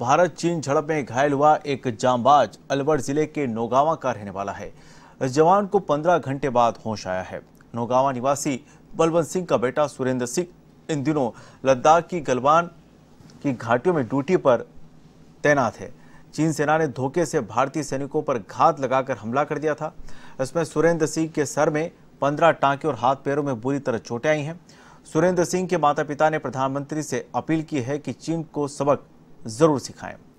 भारत चीन झड़प में घायल हुआ एक जांबाज अलवर जिले के नोगावा का रहने वाला है इस जवान को 15 घंटे बाद होश आया है नोगावा निवासी बलवंत सिंह का बेटा सुरेंद्र सिंह इन दिनों लद्दाख की गलवान की घाटियों में ड्यूटी पर तैनात है चीन सेना ने धोखे से भारतीय सैनिकों पर घात लगाकर हमला कर दिया था इसमें सुरेंद्र सिंह के सर में पंद्रह टांके और हाथ पैरों में बुरी तरह चोटें आई हैं सुरेंद्र सिंह के माता पिता ने प्रधानमंत्री से अपील की है कि चीन को सबक ज़रूर सिखाएं